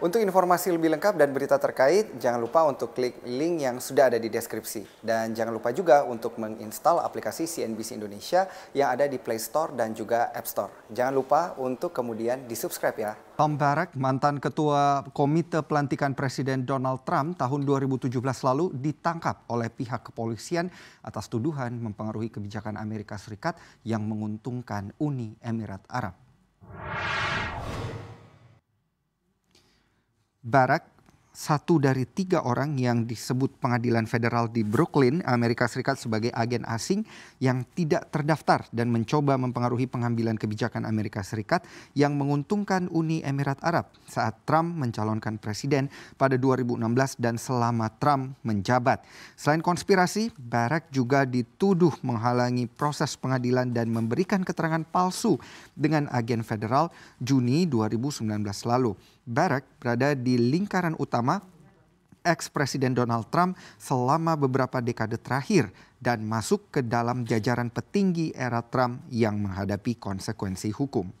Untuk informasi lebih lengkap dan berita terkait, jangan lupa untuk klik link yang sudah ada di deskripsi. Dan jangan lupa juga untuk menginstal aplikasi CNBC Indonesia yang ada di Play Store dan juga App Store. Jangan lupa untuk kemudian di-subscribe ya. Tom Barrack, mantan ketua Komite Pelantikan Presiden Donald Trump tahun 2017 lalu ditangkap oleh pihak kepolisian atas tuduhan mempengaruhi kebijakan Amerika Serikat yang menguntungkan Uni Emirat Arab. Barack satu dari tiga orang yang disebut pengadilan federal di Brooklyn, Amerika Serikat sebagai agen asing yang tidak terdaftar dan mencoba mempengaruhi pengambilan kebijakan Amerika Serikat yang menguntungkan Uni Emirat Arab saat Trump mencalonkan presiden pada 2016 dan selama Trump menjabat. Selain konspirasi, Barack juga dituduh menghalangi proses pengadilan dan memberikan keterangan palsu dengan agen federal Juni 2019 lalu. Barack berada di lingkaran utama pertama ex-presiden Donald Trump selama beberapa dekade terakhir dan masuk ke dalam jajaran petinggi era Trump yang menghadapi konsekuensi hukum.